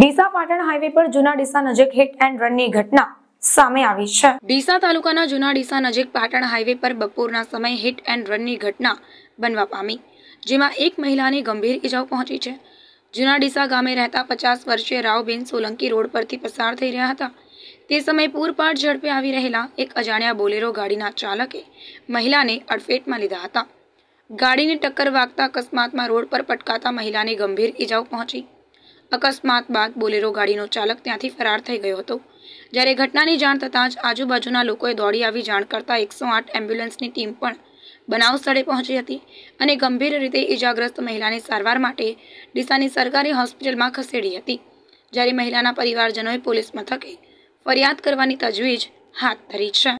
Deesa Patan highway પર જૂના ડીસા નજીક હિટ એન્ડ રનની ઘટના સામે આવી છે ડીસા તાલુકાના જૂના ડીસા નજીક પાટણ હાઈવે પર બપોરના સમય હિટ એન્ડ રનની ઘટના બનવા પામી જેમાં એક મહિલાને ગંભીર ઇજાઓ પહોંચી છે જૂના ડીસા ગામે રહેતા પચાસ વર્ષીય રાવબેન સોલંકી રોડ પરથી પસાર થઈ રહ્યા હતા તે સમયે પૂરપાટ ઝડપે આવી રહેલા એક અજાણ્યા બોલેરો ગાડીના ચાલકે મહિલાને અડફેટમાં લીધા હતા ગાડીની ટક્કર વાગતા અકસ્માતમાં રોડ પર પટકાતા મહિલાને ગંભીર ઇજાઓ પહોંચી અકસ્માત બાદ બોલેરો ગાડીનો ચાલક ત્યાંથી ફરાર થઈ ગયો હતો જ્યારે ઘટનાની જાણ થતાં જ આજુબાજુના લોકોએ દોડી આવી જાણ કરતાં એકસો આઠ એમ્બ્યુલન્સની ટીમ પણ બનાવ સ્થળે પહોંચી હતી અને ગંભીર રીતે ઇજાગ્રસ્ત મહિલાની સારવાર માટે ડીસાની સરકારી હોસ્પિટલમાં ખસેડી હતી જ્યારે મહિલાના પરિવારજનોએ પોલીસ મથકે ફરિયાદ કરવાની તજવીજ હાથ ધરી છે